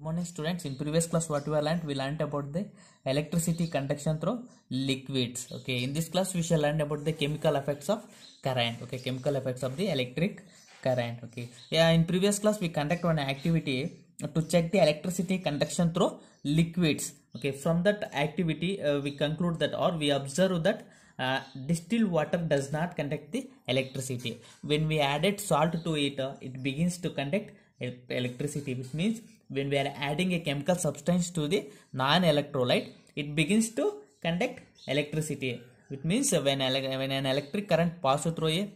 Good morning students. In previous class what we learned, we learned about the electricity conduction through liquids. Okay, in this class we shall learn about the chemical effects of current. Okay, chemical effects of the electric current. Okay, yeah, in previous class we conduct one activity to check the electricity conduction through liquids. Okay, from that activity uh, we conclude that or we observe that uh, distilled water does not conduct the electricity. When we added salt to it, uh, it begins to conduct electricity which means when we are adding a chemical substance to the non-electrolyte, it begins to conduct electricity. It means when, when an electric current passes through a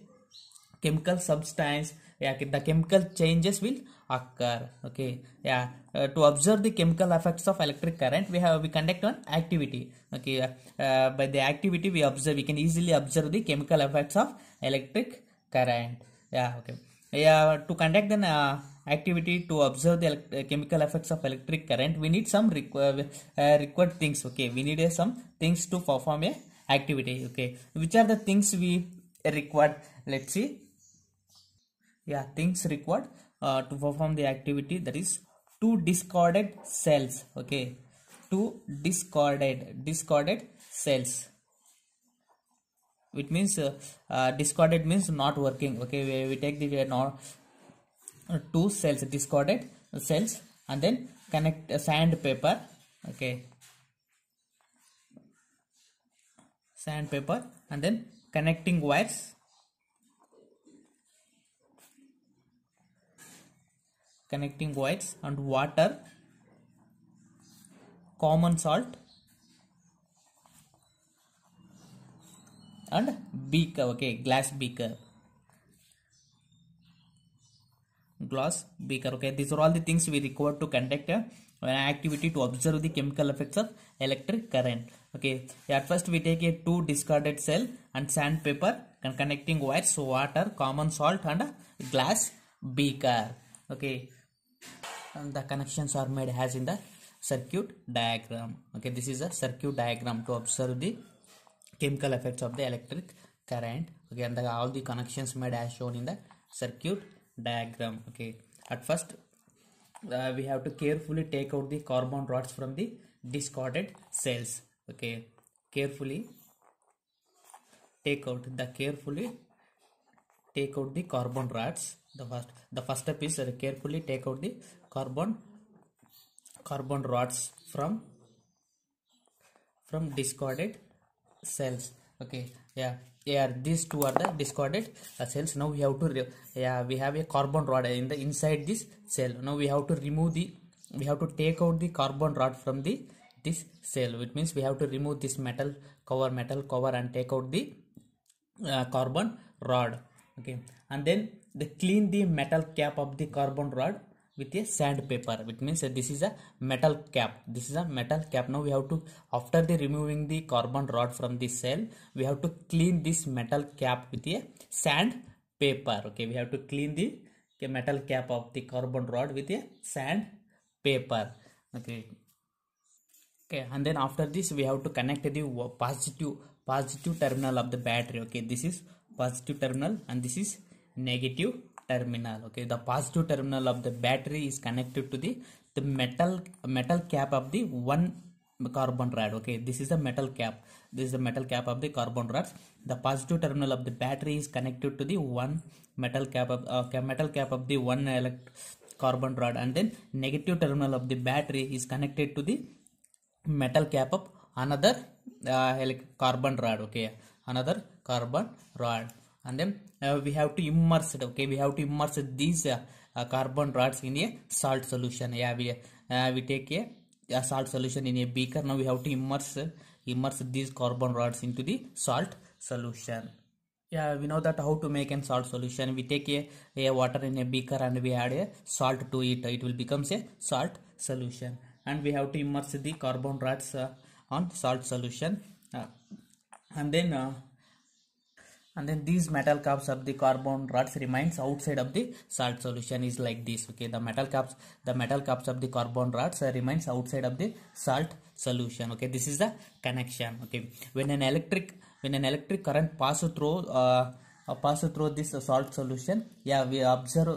chemical substance, yeah, the chemical changes will occur. Okay, yeah. Uh, to observe the chemical effects of electric current, we have we conduct an activity. Okay, uh, by the activity we observe, we can easily observe the chemical effects of electric current. Yeah, okay. Yeah, to conduct an uh, activity to observe the uh, chemical effects of electric current we need some requ uh, uh, required things okay we need uh, some things to perform a activity okay which are the things we required let's see yeah things required uh, to perform the activity that is two discarded cells okay two discarded discarded cells it means uh, uh, means not working okay we, we take the uh, not uh, two cells discorded cells and then connect a uh, sandpaper okay sandpaper and then connecting wires connecting wires and water common salt and beaker okay glass beaker glass beaker okay these are all the things we require to conduct a, an activity to observe the chemical effects of electric current okay at first we take a two discarded cell and sandpaper and connecting wires water common salt and a glass beaker okay and the connections are made as in the circuit diagram okay this is a circuit diagram to observe the chemical effects of the electric current okay and the, all the connections made as shown in the circuit diagram okay at first uh, we have to carefully take out the carbon rods from the discarded cells okay carefully take out the carefully take out the carbon rods the first the first step is uh, carefully take out the carbon carbon rods from from discarded cells okay yeah yeah these two are the discarded uh, cells now we have to yeah we have a carbon rod in the inside this cell now we have to remove the we have to take out the carbon rod from the this cell it means we have to remove this metal cover metal cover and take out the uh, carbon rod okay and then they clean the metal cap of the carbon rod with a sandpaper which means uh, this is a metal cap this is a metal cap now we have to after the removing the carbon rod from the cell we have to clean this metal cap with a sandpaper okay we have to clean the okay, metal cap of the carbon rod with a sandpaper okay okay and then after this we have to connect the positive positive terminal of the battery okay this is positive terminal and this is negative terminal okay the positive terminal of the battery is connected to the the metal metal cap of the one carbon rod okay this is the metal cap this is the metal cap of the carbon rods the positive terminal of the battery is connected to the one metal cap of uh, metal cap of the one elect carbon rod and then negative terminal of the battery is connected to the metal cap of another uh, carbon rod okay another carbon rod and then uh, we have to immerse it okay we have to immerse these uh, uh, carbon rods in a salt solution yeah we uh, we take a, a, salt solution in a beaker now we have to immerse immerse these carbon rods into the salt solution yeah we know that how to make an salt solution we take a, a water in a beaker and we add a salt to it it will becomes a salt solution and we have to immerse the carbon rods uh, on salt solution uh, and then and then these metal caps of the carbon rods remains outside of the salt solution is like this okay the metal caps the metal caps of the carbon rods uh, remains outside of the salt solution okay this is the connection okay when an electric when an electric current passes through uh, uh, pass through this salt solution yeah we observe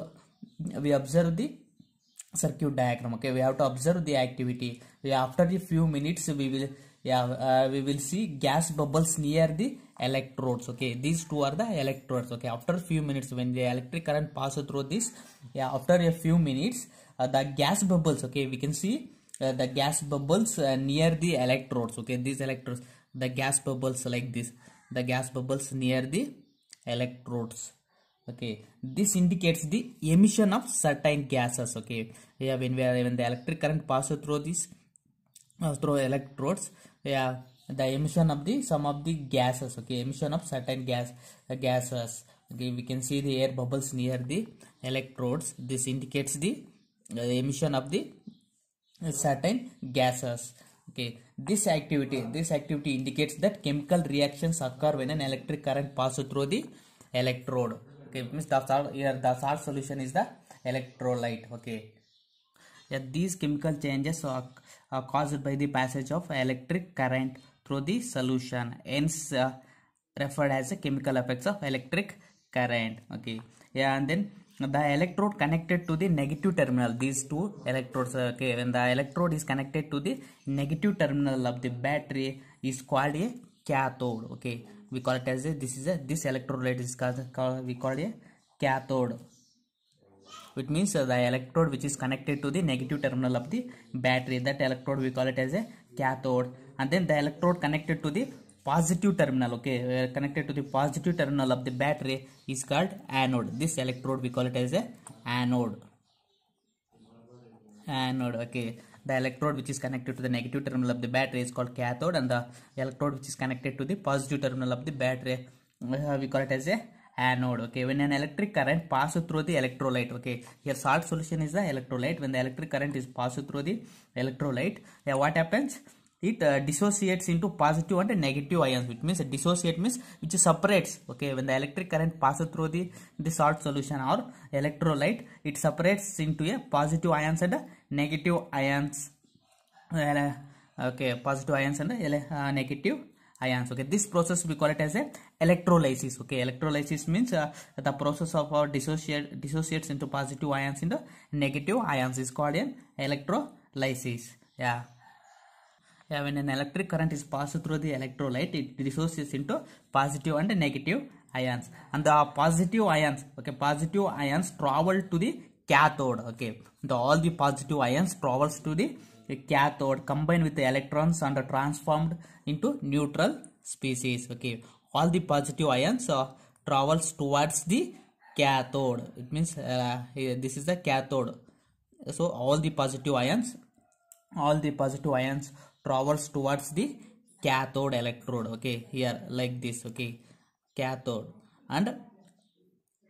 we observe the circuit diagram okay we have to observe the activity yeah, after the few minutes we will yeah uh, we will see gas bubbles near the electrodes okay these two are the electrodes okay after few minutes when the electric current passes through this yeah after a few minutes uh, the gas bubbles okay we can see uh, the gas bubbles uh, near the electrodes okay these electrodes the gas bubbles like this the gas bubbles near the electrodes okay this indicates the emission of certain gases okay yeah when we are when the electric current passes through this uh, through electrodes yeah the emission of the some of the gases okay emission of certain gas uh, gases okay we can see the air bubbles near the electrodes this indicates the uh, emission of the uh, certain gases okay this activity this activity indicates that chemical reactions occur when an electric current passes through the electrode okay means the salt here the salt solution is the electrolyte okay that these chemical changes are, are caused by the passage of electric current through the solution hence uh, referred as the chemical effects of electric current okay yeah and then the electrode connected to the negative terminal these two electrodes okay when the electrode is connected to the negative terminal of the battery is called a cathode okay we call it as a this is a this electrolyte is called, called we call it a cathode which means uh, the electrode which is connected to the negative terminal of the battery that electrode we call it as a cathode and then the electrode connected to the positive terminal okay uh, connected to the positive terminal of the battery is called anode this electrode we call it as a anode anode okay the electrode which is connected to the negative terminal of the battery is called cathode and the electrode which is connected to the positive terminal of the battery uh, we call it as a anode okay when an electric current passes through the electrolyte okay here salt solution is the electrolyte when the electric current is passed through the electrolyte yeah, what happens it uh, dissociates into positive and negative ions which means dissociate means which separates okay when the electric current passes through the the salt solution or electrolyte it separates into a positive ions and negative ions uh, okay positive ions and uh, negative ions okay this process we call it as a electrolysis okay electrolysis means uh, the process of our uh, dissociate dissociates into positive ions into negative ions is called an electrolysis yeah yeah, when an electric current is passed through the electrolyte, it dissociates into positive and negative ions. And the positive ions, okay, positive ions travel to the cathode, okay. The, all the positive ions travels to the cathode combined with the electrons and are transformed into neutral species, okay all the positive ions uh, travels towards the cathode it means uh, eh, this is the cathode so all the positive ions all the positive ions travels towards the cathode electrode okay here like this okay cathode and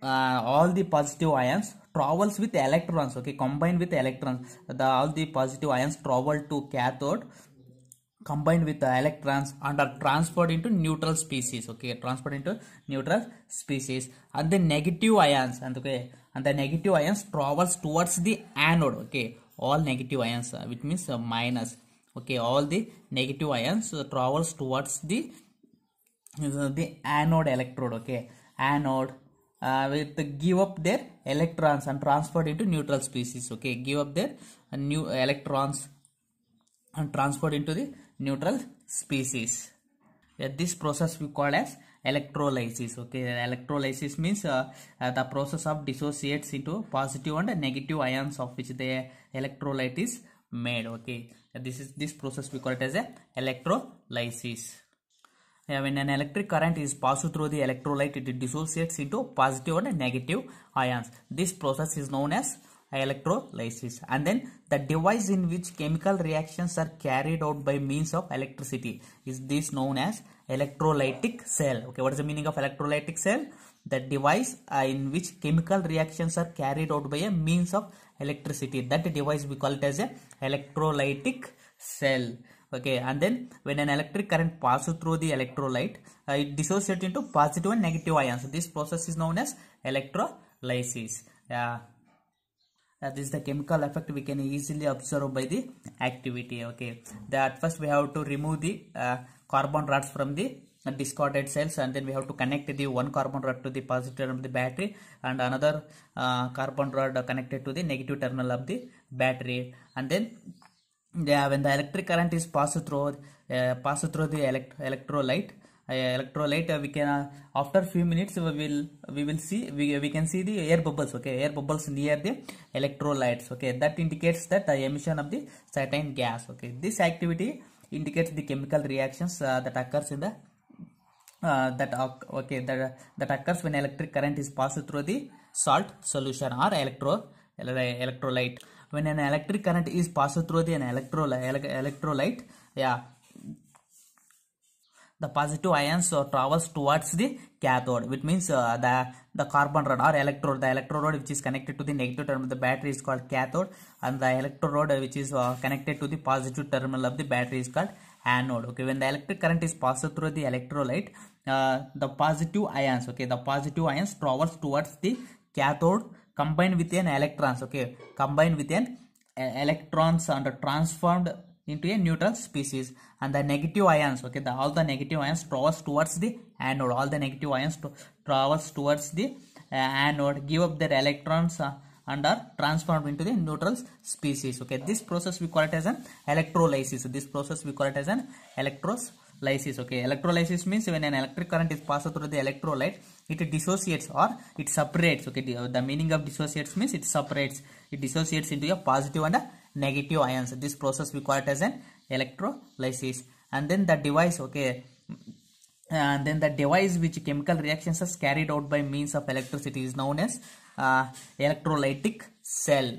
uh, all the positive ions travels with electrons okay combined with electrons the all the positive ions travel to cathode combined with the electrons and are transferred into neutral species okay transferred into neutral species and the negative ions and okay and the negative ions travels towards the anode okay all negative ions uh, which means uh, minus okay all the negative ions uh, travels towards the uh, the anode electrode okay anode uh, with give up their electrons and transferred into neutral species okay give up their uh, new electrons and transferred into the neutral species. Yeah, this process we call as electrolysis. Okay, electrolysis means uh, uh, the process of dissociates into positive and negative ions of which the electrolyte is made. Okay, this is this process we call it as a electrolysis. Yeah, when an electric current is passed through the electrolyte, it dissociates into positive and negative ions. This process is known as electrolysis and then the device in which chemical reactions are carried out by means of electricity is this known as electrolytic cell okay what is the meaning of electrolytic cell the device uh, in which chemical reactions are carried out by a means of electricity that device we call it as a electrolytic cell okay and then when an electric current passes through the electrolyte uh, it dissociates into positive and negative ions So this process is known as electrolysis yeah that is the chemical effect we can easily observe by the activity okay that first we have to remove the uh, carbon rods from the discarded cells and then we have to connect the one carbon rod to the positive terminal of the battery and another uh, carbon rod connected to the negative terminal of the battery and then yeah, when the electric current is passed through uh, passed through the elect electrolyte uh, electrolyte uh, we can uh, after few minutes we will we will see we, we can see the air bubbles okay air bubbles near the electrolytes okay that indicates that the emission of the certain gas okay this activity indicates the chemical reactions uh, that occurs in the uh, that okay that that occurs when electric current is passed through the salt solution or electro electrolyte when an electric current is passed through the an electrolyte electrolyte yeah the positive ions uh, travels towards the cathode which means uh, the the carbon rod or electrode the electrode which is connected to the negative terminal of the battery is called cathode and the electrode uh, which is uh, connected to the positive terminal of the battery is called anode okay when the electric current is passed through the electrolyte uh, the positive ions okay the positive ions travels towards the cathode combined with an electrons okay combined with an uh, electrons and transformed into a neutral species and the negative ions okay the all the negative ions traverse towards the anode all the negative ions to, traverse towards the uh, anode give up their electrons uh, and are transformed into the neutral species okay this process we call it as an electrolysis this process we call it as an electrolysis. okay electrolysis means when an electric current is passed through the electrolyte it dissociates or it separates okay the, the meaning of dissociates means it separates it dissociates into a positive and a negative ions this process we call it as an electrolysis and then the device okay and then the device which chemical reactions are carried out by means of electricity is known as uh, electrolytic cell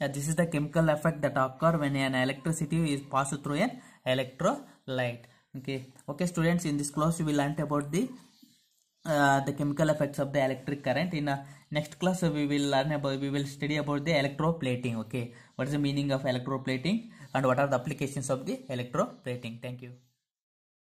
Yeah, uh, this is the chemical effect that occur when an electricity is passed through an electrolyte okay okay students in this class we will learn about the uh, the chemical effects of the electric current in a uh, next class we will learn about we will study about the electroplating okay what is the meaning of electroplating and what are the applications of the electroplating thank you